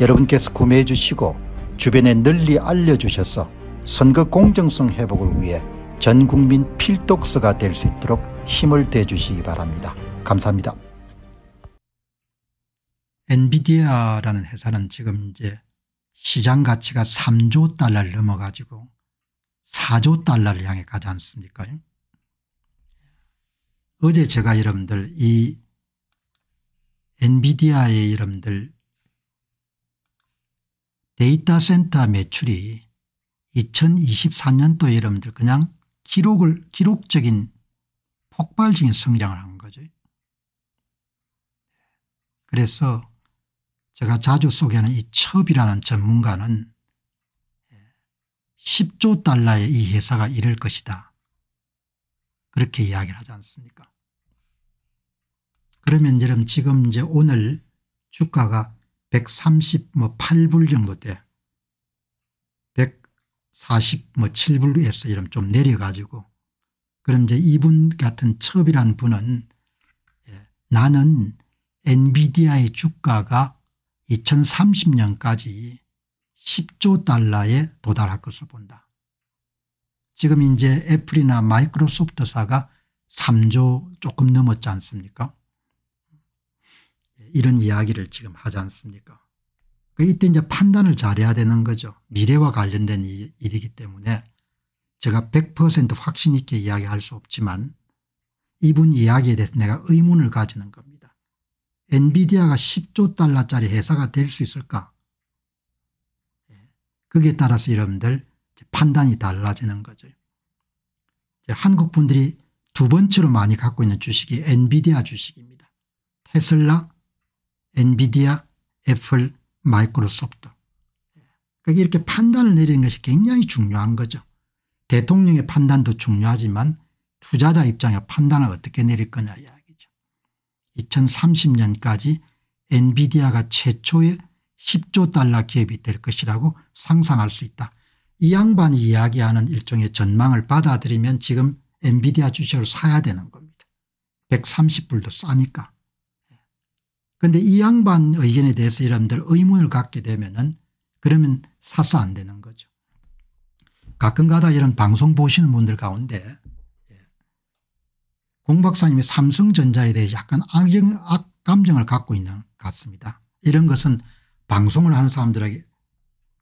여러분께서 구매해 주시고 주변에 널리 알려주셔서 선거 공정성 회복을 위해 전국민 필독서가 될 수 있도록 힘을 대주시기 바랍니다. 감사합니다. 엔비디아라는 회사는 지금 이제 시장 가치가 3조 달러를 넘어가지고 4조 달러를 향해 가지 않습니까? 어제 제가 여러분들 이 엔비디아의 여러분들 데이터 센터 매출이 2 0 2 4년도 여러분들 그냥 기록을 기록적인 폭발적인 성장을 한 거죠. 그래서 제가 자주 소개하는 이 첩이라는 전문가는 10조 달러의 이 회사가 이럴 것이다. 그렇게 이야기를 하지 않습니까 그러면 여러분 지금 이제 오늘 주가가 138불 뭐 정도 돼. 147불에서 뭐 이런 좀 내려가지고 그럼 이제 이분 같은 첩이란 분은 예, 나는 엔비디아의 주가가 2030년까지 10조 달러에 도달할 것으로 본다. 지금 이제 애플이나 마이크로소프트사가 3조 조금 넘었지 않습니까 이런 이야기를 지금 하지 않습니까 그러니까 이때 이제 판단을 잘해야 되는 거죠. 미래와 관련된 일이기 때문에 제가 100% 확신 있게 이야기할 수 없지만 이분 이야기에 대해서 내가 의문을 가지는 겁니다. 엔비디아가 10조 달러짜리 회사가 될 수 있을까 예. 거기에 따라서 여러분들 판단이 달라지는 거죠. 한국 분들이 두 번째로 많이 갖고 있는 주식이 엔비디아 주식입니다. 테슬라 엔비디아, 애플, 마이크로소프트. 그러니까 이렇게 판단을 내리는 것이 굉장히 중요한 거죠. 대통령의 판단도 중요하지만 투자자 입장의 판단을 어떻게 내릴 거냐 이야기죠. 2030년까지 엔비디아가 최초의 10조 달러 기업이 될 것이라고 상상할 수 있다. 이 양반이 이야기하는 일종의 전망을 받아들이면 지금 엔비디아 주식을 사야 되는 겁니다. 130불도 싸니까. 그런데 이 양반 의견에 대해서 여러분들 의문을 갖게 되면은 그러면 사서 안 되는 거죠. 가끔가다 이런 방송 보시는 분들 가운데 예. 공 박사님이 삼성전자에 대해 약간 악 감정을 갖고 있는 것 같습니다. 이런 것은 방송을 하는 사람들에게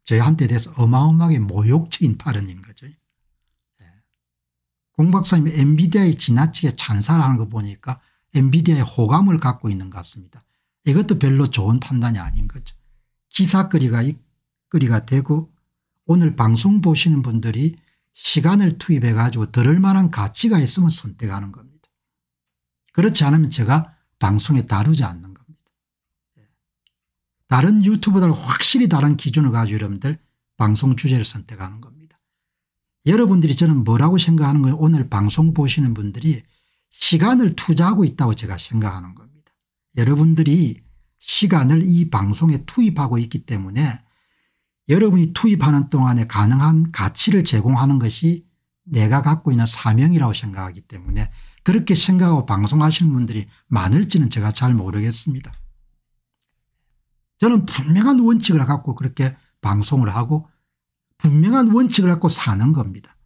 저희한테 대해서 어마어마하게 모욕적인 발언인 거죠. 예. 공 박사님이 엔비디아에 지나치게 찬사를 하는 거 보니까 엔비디아에 호감을 갖고 있는 것 같습니다. 이것도 별로 좋은 판단이 아닌 거죠. 기사거리가 입거리가 되고 오늘 방송 보시는 분들이 시간을 투입해 가지고 들을 만한 가치가 있으면 선택하는 겁니다. 그렇지 않으면 제가 방송에 다루지 않는 겁니다. 예. 다른 유튜브들 확실히 다른 기준을 가지고 여러분들 방송 주제를 선택하는 겁니다. 여러분들이 저는 뭐라고 생각하는 거예요? 오늘 방송 보시는 분들이 시간을 투자하고 있다고 제가 생각하는 겁니다. 여러분들이 시간을 이 방송에 투입하고 있기 때문에 여러분이 투입하는 동안에 가능한 가치를 제공하는 것이 내가 갖고 있는 사명이라고 생각하기 때문에 그렇게 생각하고 방송하시는 분들이 많을지는 제가 잘 모르겠습니다. 저는 분명한 원칙을 갖고 그렇게 방송을 하고 분명한 원칙을 갖고 사는 겁니다.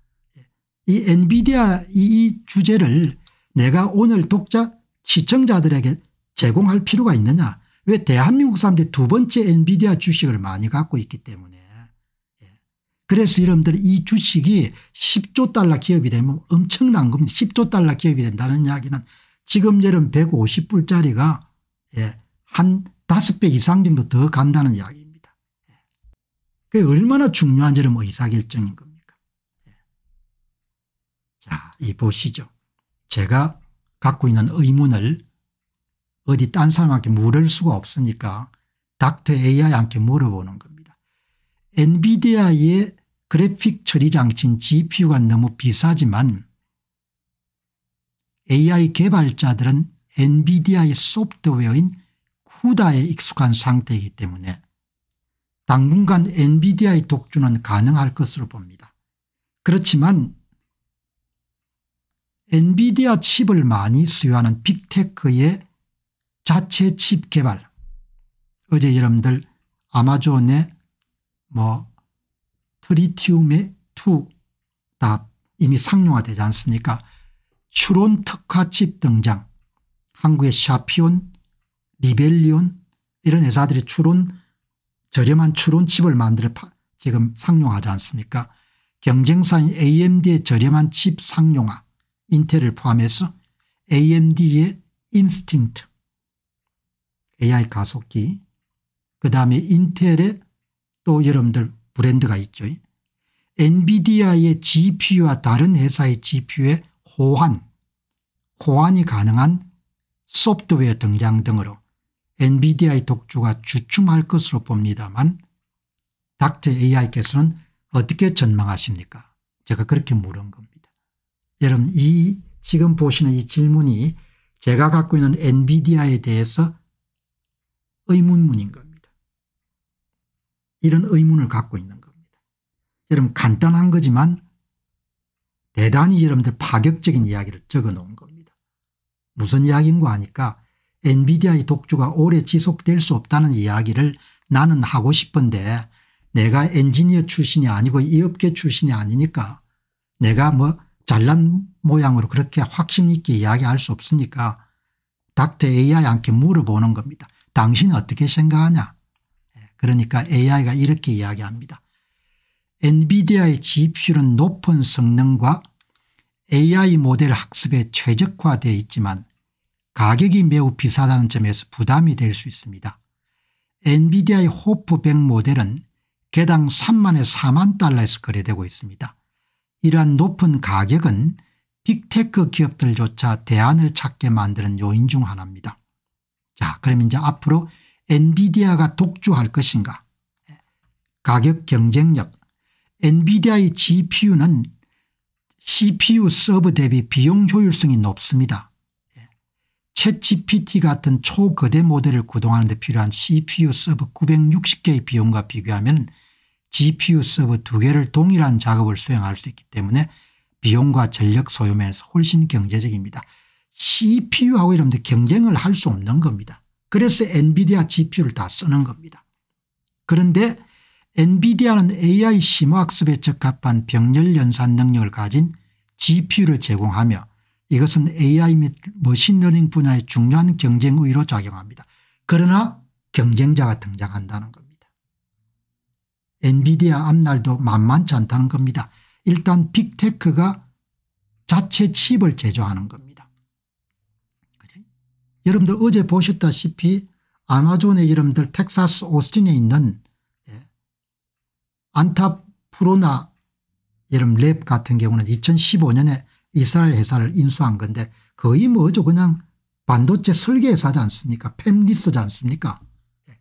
이 엔비디아 이 주제를 내가 오늘 독자 시청자들에게 제공할 필요가 있느냐. 왜 대한민국 사람들이 두 번째 엔비디아 주식을 많이 갖고 있기 때문에. 예. 그래서 여러분들 이 주식이 10조 달러 기업이 되면 엄청난 겁니다. 10조 달러 기업이 된다는 이야기는 지금 여름 150불짜리가 예. 한 5배 이상 정도 더 간다는 이야기입니다. 예. 그게 얼마나 중요한 여름 의사결정인 겁니까. 예. 자, 이 보시죠. 제가 갖고 있는 의문을 어디 딴 사람한테 물을 수가 없으니까 닥터 AI한테 물어보는 겁니다. 엔비디아의 그래픽 처리 장치인 GPU가 너무 비싸지만 AI 개발자들은 엔비디아의 소프트웨어인 쿠다에 익숙한 상태이기 때문에 당분간 엔비디아의 독주는 가능할 것으로 봅니다. 그렇지만 엔비디아 칩을 많이 수요하는 빅테크의 자체 칩 개발. 어제 여러분들 아마존의 뭐 트리티움의 투답 이미 상용화되지 않습니까? 추론 특화 칩 등장. 한국의 샤피온, 리벨리온 이런 회사들이 추론 저렴한 추론 칩을 만들어 지금 상용화하지 않습니까? 경쟁사인 AMD의 저렴한 칩 상용화, 인텔을 포함해서 AMD의 인스팅트, AI 가속기, 그 다음에 인텔의 또 여러분들 브랜드가 있죠. 엔비디아의 GPU와 다른 회사의 GPU의 호환, 호환이 가능한 소프트웨어 등장 등으로 엔비디아의 독주가 주춤할 것으로 봅니다만 닥터 AI께서는 어떻게 전망하십니까? 제가 그렇게 물은 겁니다. 여러분 이 지금 보시는 이 질문이 제가 갖고 있는 엔비디아에 대해서 의문문인 겁니다. 이런 의문을 갖고 있는 겁니다. 여러분 간단한 거지만 대단히 여러분들 파격적인 이야기를 적어놓은 겁니다. 무슨 이야기인고 하니까 엔비디아의 독주가 오래 지속될 수 없다는 이야기를 나는 하고 싶은데 내가 엔지니어 출신이 아니고 이 업계 출신이 아니니까 내가 뭐 잘난 모양으로 그렇게 확신 있게 이야기할 수 없으니까 닥터 AI 한테 물어보는 겁니다. 당신은 어떻게 생각하냐. 예, 그러니까 AI가 이렇게 이야기합니다. 엔비디아의 GPU는 높은 성능과 AI 모델 학습에 최적화되어 있지만 가격이 매우 비싸다는 점에서 부담이 될 수 있습니다. 엔비디아의 호프100 모델은 개당 3만에 4만 달러에서 거래되고 있습니다. 이러한 높은 가격은 빅테크 기업들조차 대안을 찾게 만드는 요인 중 하나입니다. 자, 그럼 이제 앞으로 엔비디아가 독주할 것인가. 예. 가격 경쟁력. 엔비디아의 GPU는 CPU 서버 대비 비용 효율성이 높습니다. 채 g p t 같은 초거대 모델을 구동하는 데 필요한 CPU 서버 960개의 비용과 비교하면 GPU 서버 두개를 동일한 작업을 수행할 수 있기 때문에 비용과 전력 소요면에서 훨씬 경제적입니다. CPU하고 이러면 경쟁을 할 수 없는 겁니다. 그래서 엔비디아 GPU를 다 쓰는 겁니다. 그런데 엔비디아는 AI 심화학습에 적합한 병렬 연산 능력을 가진 GPU를 제공하며 이것은 AI 및 머신러닝 분야의 중요한 경쟁 의로 작용합니다. 그러나 경쟁자가 등장한다는 겁니다. 엔비디아 앞날도 만만치 않다는 겁니다. 일단 빅테크가 자체 칩을 제조하는 겁니다. 여러분들 어제 보셨다시피 아마존의 이름들 텍사스 오스틴에 있는 예, 안타프로나 이름랩 같은 경우는 2015년에 이스라엘 회사를 인수한 건데 거의 뭐죠 그냥 반도체 설계 회사지 않습니까 팸리스지 않습니까 예.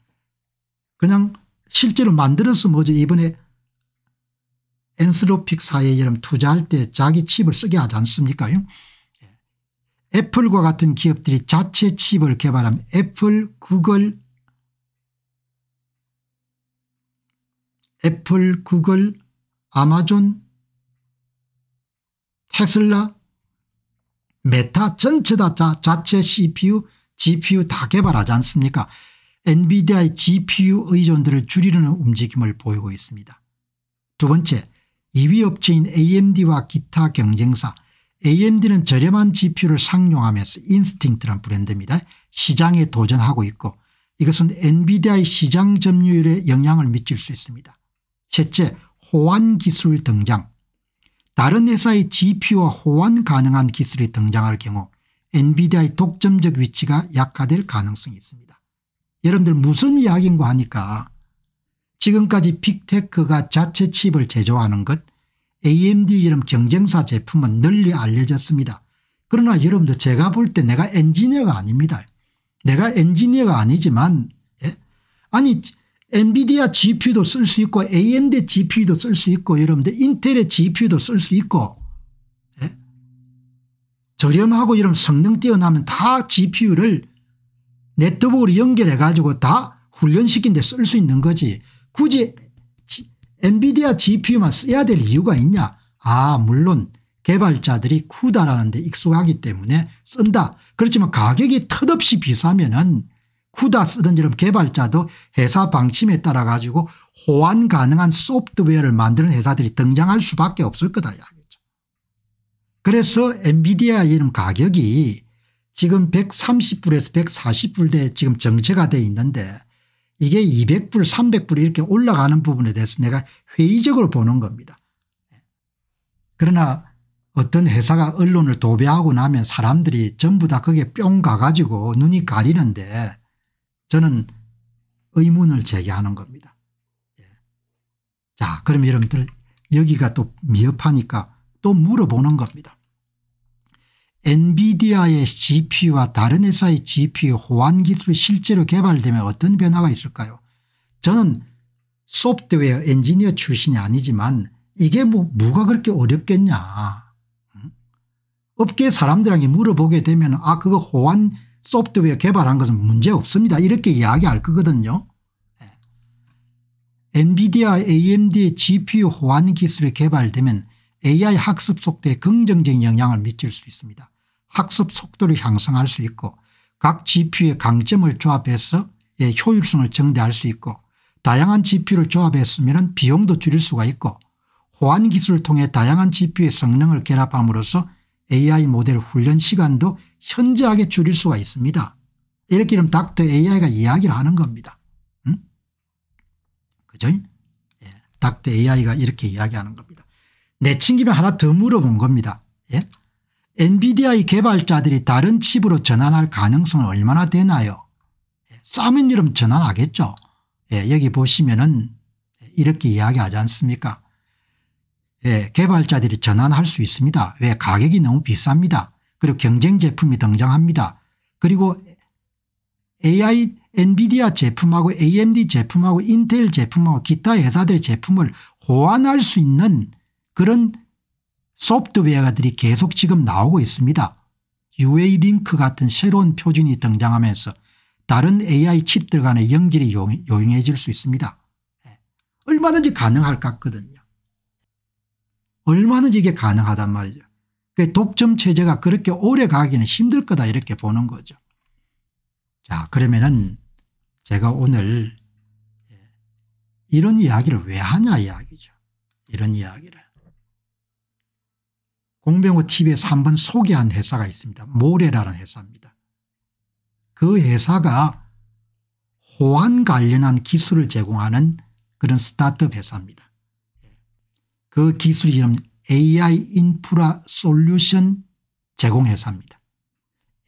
그냥 실제로 만들어서 뭐죠 이번에 엔스로픽 사에 이름 투자할 때 자기 칩을 쓰게 하지 않습니까 애플과 같은 기업들이 자체 칩을 개발함 애플 구글 애플 구글 아마존 테슬라 메타 전체 다 자, 자체 CPU GPU 다 개발하지 않습니까 엔비디아의 GPU 의존들을 줄이려는 움직임을 보이고 있습니다. 두 번째 2위 업체인 AMD와 기타 경쟁사 AMD는 저렴한 GPU를 상용하면서 인스팅트란 브랜드입니다. 시장에 도전하고 있고 이것은 엔비디아의 시장 점유율에 영향을 미칠 수 있습니다. 셋째 호환 기술 등장 다른 회사의 GPU와 호환 가능한 기술이 등장할 경우 엔비디아의 독점적 위치가 약화될 가능성이 있습니다. 여러분들 무슨 이야기인가 하니까 지금까지 빅테크가 자체 칩을 제조하는 것 AMD 이름 경쟁사 제품은 널리 알려졌습니다. 그러나 여러분들 제가 볼 때 내가 엔지니어가 아닙니다. 내가 엔지니어가 아니지만 예? 아니 엔비디아 GPU도 쓸 수 있고 AMD GPU도 쓸 수 있고 여러분들 인텔의 GPU도 쓸 수 있고 예? 저렴하고 이런 성능 뛰어나면 다 GPU를 네트워크로 연결해 가지고 다 훈련시킨 데 쓸 수 있는 거지 굳이 엔비디아 GPU만 써야 될 이유가 있냐 아 물론 개발자들이 쿠다라는 데 익숙하기 때문에 쓴다 그렇지만 가격이 턱없이 비싸면 은 쿠다 쓰던 이런 개발자도 회사 방침에 따라 가지고 호환 가능한 소프트웨어를 만드는 회사들이 등장할 수밖에 없을 거다 이야기죠. 그래서 엔비디아 이런 가격이 지금 130불에서 140불대 지금 정체가 돼 있는데 이게 200불 300불 이렇게 올라가는 부분에 대해서 내가 회의적으로 보는 겁니다. 그러나 어떤 회사가 언론을 도배하고 나면 사람들이 전부 다 거기에 뿅 가가지고 눈이 가리는데 저는 의문을 제기하는 겁니다. 예. 자 그럼 여러분들 여기가 또 미흡하니까 또 물어보는 겁니다. 엔비디아의 GPU와 다른 회사의 GPU 호환 기술이 실제로 개발되면 어떤 변화가 있을까요 저는 소프트웨어 엔지니어 출신이 아니지만 이게 뭐 뭐가 그렇게 어렵겠냐 업계 사람들에게 물어보게 되면 아 그거 호환 소프트웨어 개발한 것은 문제 없습니다 이렇게 이야기할 거거든요 예. 엔비디아 a m d GPU 호환 기술이 개발되면 AI 학습 속도에 긍정적인 영향을 미칠 수 있습니다. 학습 속도를 향상할 수 있고 각 지표의 강점을 조합해서 예, 효율성을 증대할 수 있고 다양한 지표를 조합했으면 비용도 줄일 수가 있고 호환 기술을 통해 다양한 GPU의 성능을 결합함으로써 AI 모델 훈련 시간도 현저하게 줄일 수가 있습니다. 이렇게 이름 닥터 AI가 이야기를 하는 겁니다. 응? 그죠? 예. 닥터 AI가 이렇게 이야기하는 겁니다. 내친김에 하나 더 물어본 겁니다. 예? 엔비디아의 개발자들이 다른 칩으로 전환할 가능성은 얼마나 되나요 싸면 예, 이름 전환하겠죠. 예, 여기 보시면은 이렇게 이야기하지 않습니까 예, 개발자들이 전환할 수 있습니다. 왜 가격이 너무 비쌉니다. 그리고 경쟁 제품이 등장합니다. 그리고 AI 엔비디아 제품하고 AMD 제품하고 인텔 제품하고 기타 회사들의 제품을 호환할 수 있는 그런 소프트웨어들이 계속 지금 나오고 있습니다. UA 링크 같은 새로운 표준이 등장하면서 다른 AI 칩들 간의 연결이 요용해질 수 있습니다. 예. 얼마든지 가능할 것 같거든요. 얼마든지 이게 가능하단 말이죠. 독점 체제가 그렇게 오래 가기는 힘들 거다 이렇게 보는 거죠. 자 그러면은 제가 오늘 예, 이런 이야기를 왜 하냐 이야기죠. 이런 이야기를. 공병호 TV에서 한번 소개한 회사가 있습니다. 모레라는 회사입니다. 그 회사가 호환 관련한 기술을 제공하는 그런 스타트업 회사입니다. 그 기술 이름 AI 인프라 솔루션 제공 회사입니다.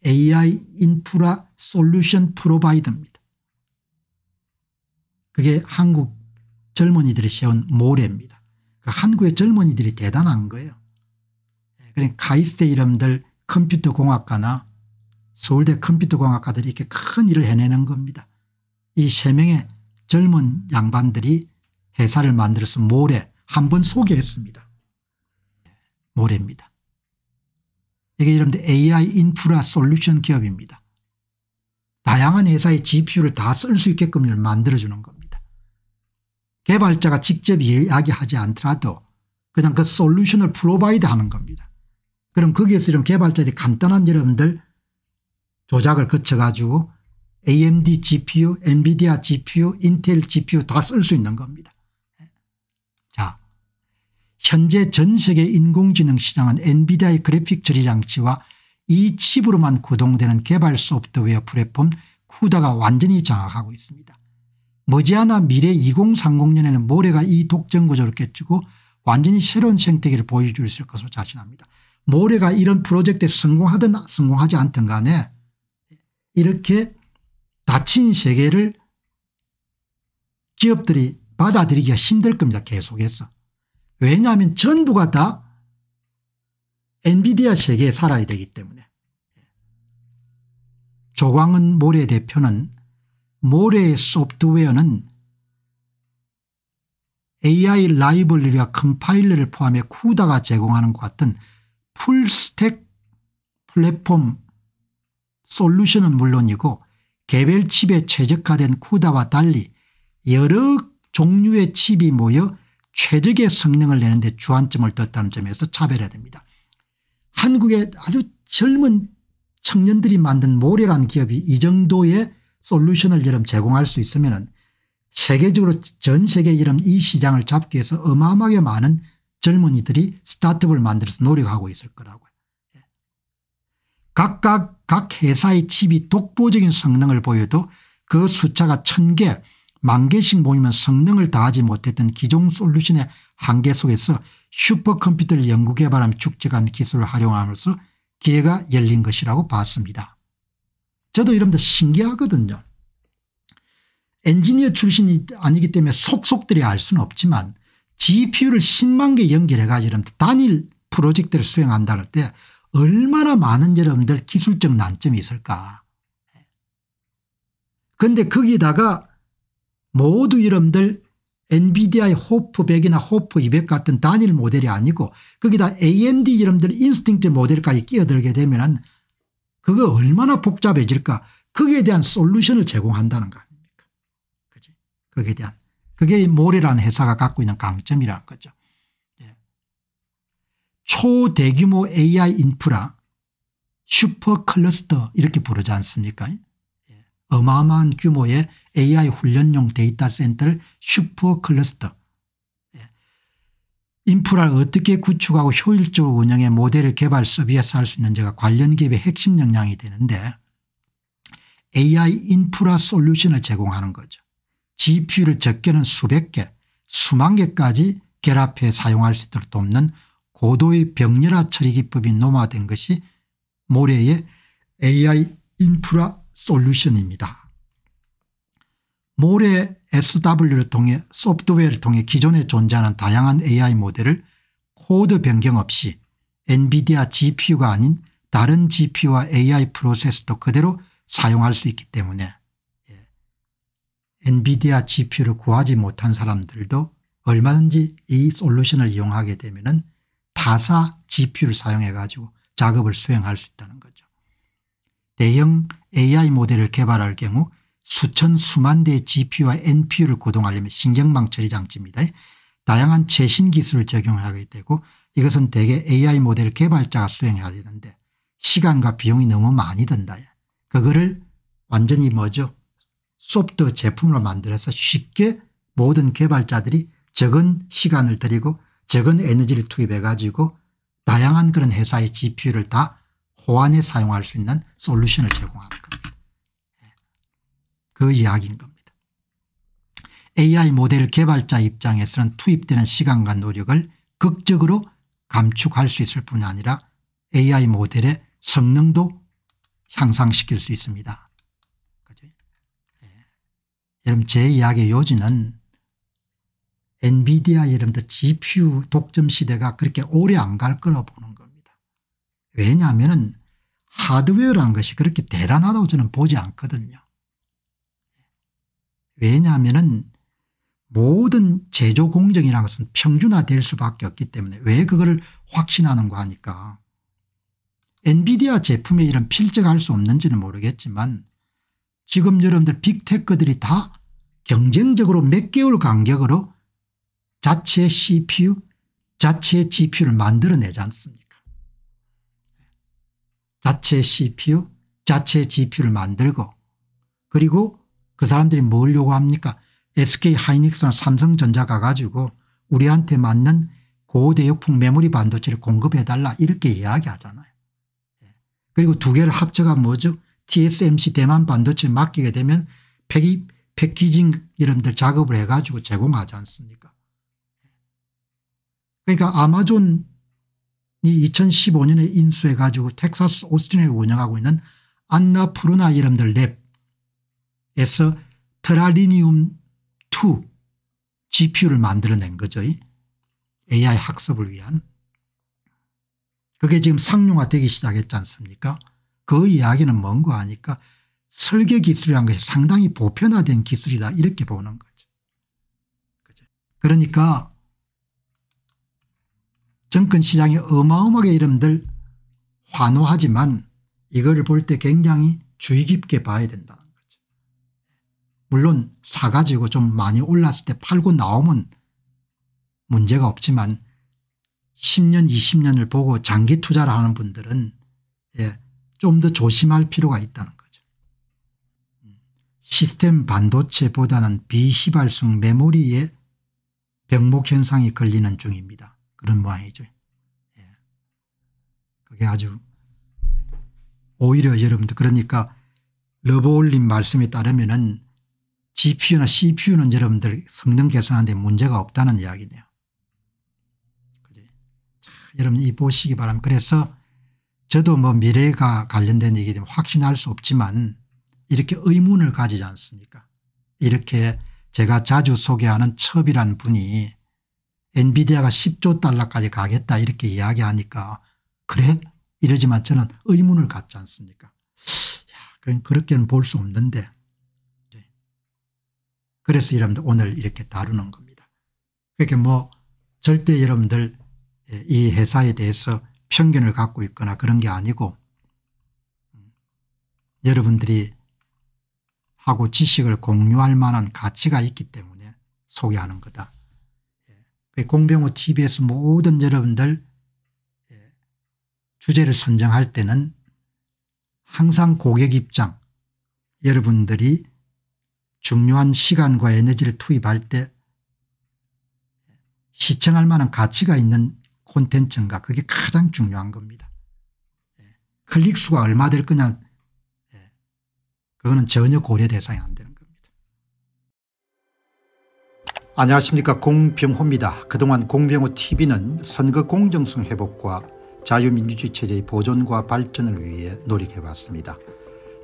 AI 인프라 솔루션 프로바이더입니다. 그게 한국 젊은이들이 세운 모래입니다. 그 한국의 젊은이들이 대단한 거예요. 그러니까 가이스트 이름들 컴퓨터 공학과나 서울대 컴퓨터 공학과들이 이렇게 큰 일을 해내는 겁니다. 이 세 명의 젊은 양반들이 회사를 만들어서 모레 한번 소개했습니다. 모레입니다. 이게 여러분들 AI 인프라 솔루션 기업입니다. 다양한 회사의 GPU를 다 쓸 수 있게끔 만들어주는 겁니다. 개발자가 직접 이야기하지 않더라도 그냥 그 솔루션을 프로바이드 하는 겁니다. 그럼 거기에서 이런 개발자들이 간단한 여러분들 조작을 거쳐가지고 AMD GPU, 엔비디아 GPU, 인텔 GPU 다 쓸 수 있는 겁니다. 자, 현재 전 세계 인공지능 시장은 엔비디아의 그래픽 처리 장치와 이 칩으로만 구동되는 개발 소프트웨어 플랫폼 쿠다가 완전히 장악하고 있습니다. 머지않아 미래 2030년에는 모래가 이 독점 구조를 깨치고 완전히 새로운 생태계를 보여줄 수 있을 것으로 자신합니다. 모래가 이런 프로젝트에 성공하든 성공하지 않든 간에 이렇게 닫힌 세계를 기업들이 받아들이기가 힘들 겁니다. 계속해서. 왜냐하면 전부가 다 엔비디아 세계에 살아야 되기 때문에. 조광은 모래 대표는 모래의 소프트웨어는 AI 라이블리와 컴파일러를 포함해 쿠다가 제공하는 것 같은 풀스택 플랫폼 솔루션은 물론이고 개별 칩에 최적화된 쿠다와 달리 여러 종류의 칩이 모여 최적의 성능을 내는 데 주안점을 뒀다는 점에서 차별화됩니다. 한국의 아주 젊은 청년들이 만든 모래라는 기업이 이 정도의 솔루션을 여름 제공할 수 있으면 세계적으로 전 세계 이름 이 시장을 잡기 위해서 어마어마하게 많은 젊은이들이 스타트업을 만들어서 노력하고 있을 거라고요. 예. 각각 각 회사의 칩이 독보적인 성능을 보여도 그 숫자가 1 0 0 0 개, 만 개씩 모이면 성능을 다하지 못했던 기존 솔루션의 한계 속에서 슈퍼컴퓨터를 연구개발하며 축적한 기술을 활용하면서 기회가 열린 것이라고 봤습니다. 저도 여러분들 신기하거든요. 엔지니어 출신이 아니기 때문에 속속들이 알 수는 없지만 GPU를 10만 개 연결해가지고 여러분 단일 프로젝트를 수행한다 할 때 얼마나 많은 여러분들 기술적 난점이 있을까. 그런데 거기다가 모두 여러분들 엔비디아의 호프 100이나 호프 200 같은 단일 모델이 아니고 거기다 AMD 여러분들 인스팅트 모델까지 끼어들게 되면 그거 얼마나 복잡해질까 거기에 대한 솔루션을 제공한다는 거 아닙니까 그지 거기에 대한 그게 이 모래라는 회사가 갖고 있는 강점이라는 거죠. 예. 초대규모 AI 인프라 슈퍼클러스터 이렇게 부르지 않습니까 예. 어마어마한 규모의 AI 훈련용 데이터 센터를 슈퍼클러스터 예. 인프라를 어떻게 구축하고 효율적으로 운영해 모델을 개발 서비스 할수 있는지가 관련 기업의 핵심 역량이 되는데 AI 인프라 솔루션을 제공하는 거죠. GPU를 적게는 수백 개 수만 개까지 결합해 사용할 수 있도록 돕는 고도의 병렬화 처리 기법이 노마된 것이 모레의 AI 인프라 솔루션입니다. 모레 SW를 통해 소프트웨어를 통해 기존에 존재하는 다양한 AI 모델을 코드 변경 없이 엔비디아 GPU가 아닌 다른 GPU와 AI 프로세스도 그대로 사용할 수 있기 때문에 엔비디아 GPU를 구하지 못한 사람들도 얼마든지 이 솔루션을 이용하게 되면 은 타사 GPU를 사용해 가지고 작업을 수행할 수 있다는 거죠. 대형 AI 모델을 개발할 경우 수천 수만 대의 GPU와 NPU를 구동하려면 신경망 처리 장치입니다. 다양한 최신 기술을 적용하게 되고 이것은 대개 AI 모델 개발자가 수행해야 되는데 시간과 비용이 너무 많이 든다. 그거를 완전히 뭐죠 소프트 제품으로 만들어서 쉽게 모든 개발자들이 적은 시간을 들이고 적은 에너지를 투입해 가지고 다양한 그런 회사의 GPU를 다 호환해 사용할 수 있는 솔루션을 제공하는 겁니다. 예. 그 이야기인 겁니다. AI 모델 개발자 입장에서는 투입되는 시간과 노력을 극적으로 감축할 수 있을 뿐 아니라 AI 모델의 성능도 향상시킬 수 있습니다. 여러분 제 이야기의 요지는 엔비디아 여러분들 GPU 독점 시대가 그렇게 오래 안 갈 거라 보는 겁니다. 왜냐하면 하드웨어란 것이 그렇게 대단하다고 저는 보지 않거든요. 왜냐하면 모든 제조 공정이라는 것은 평준화될 수밖에 없기 때문에 왜 그걸 확신하는가 하니까 엔비디아 제품에 이런 필적할 수 없는지는 모르겠지만 지금 여러분들 빅테크들이 다 경쟁적으로 몇 개월 간격으로 자체 CPU 자체 GPU를 만들어내지 않습니까 자체 CPU 자체 GPU를 만들고 그리고 그 사람들이 뭘 요구합니까 SK 하이닉스나 삼성전자 가가지고 우리한테 맞는 고대역풍 메모리 반도체를 공급해달라 이렇게 이야기하잖아요. 예. 그리고 두 개를 합쳐가 뭐죠? TSMC 대만 반도체 맡기게 되면 폐기, 패키징 이런들 작업을 해가지고 제공하지 않습니까 그러니까 아마존이 2015년에 인수해가지고 텍사스 오스틴에 운영하고 있는 안나푸르나 이런들 랩에서 트라리니움2 GPU를 만들어낸 거죠. AI 학습을 위한. 그게 지금 상용화되기 시작했지 않습니까 그 이야기는 뭔고 하니까 설계 기술이라는 것이 상당히 보편화된 기술이다 이렇게 보는 거죠. 그러니까 정권 시장이 어마어마하게 이름들 환호하지만 이거를 볼 때 굉장히 주의 깊게 봐야 된다는 거죠. 물론 사가지고 좀 많이 올랐을 때 팔고 나오면 문제가 없지만 10년 20년을 보고 장기 투자를 하는 분들은 예, 좀더 조심할 필요가 있다는 거죠. 시스템 반도체보다는 비휘발성 메모리에 병목 현상이 걸리는 중입니다. 그런 모양이죠. 예. 그게 아주 오히려 여러분들 그러니까 러브올림 말씀에 따르면은 GPU나 CPU는 여러분들 성능 개선하는데 문제가 없다는 이야기네요. 여러분 이 보시기 바랍니다. 그래서 저도 뭐 미래가 관련된 얘기 되면 확신할 수 없지만 이렇게 의문을 가지지 않습니까 이렇게 제가 자주 소개하는 첩이란 분이 엔비디아가 10조 달러까지 가겠다 이렇게 이야기하니까 그래 이러지만 저는 의문을 갖지 않습니까 야, 그렇게는 볼 수 없는데 네. 그래서 여러분들 오늘 이렇게 다루는 겁니다. 그렇게 그러니까 뭐 절대 여러분들 예, 이 회사에 대해서 편견을 갖고 있거나 그런 게 아니고 음, 여러분들이 하고 지식을 공유할 만한 가치가 있기 때문에 소개하는 거다. 예. 그 공병호 tv에서 모든 여러분들 예, 주제를 선정할 때는 항상 고객 입장 여러분들이 중요한 시간과 에너지를 투입할 때 시청할 만한 가치가 있는 콘텐츠인가 그게 가장 중요한 겁니다. 예. 클릭수가 얼마 될 거냐 예. 그거는 전혀 고려 대상이 안 되는 겁니다. 안녕하십니까 공병호입니다. 그동안 공병호TV는 선거 공정성 회복과 자유민주주의 체제의 보존과 발전을 위해 노력해왔습니다.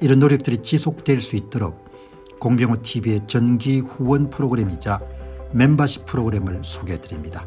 이런 노력들이 지속될 수 있도록 공병호TV의 전기 후원 프로그램이자 멤버십 프로그램을 소개해드립니다.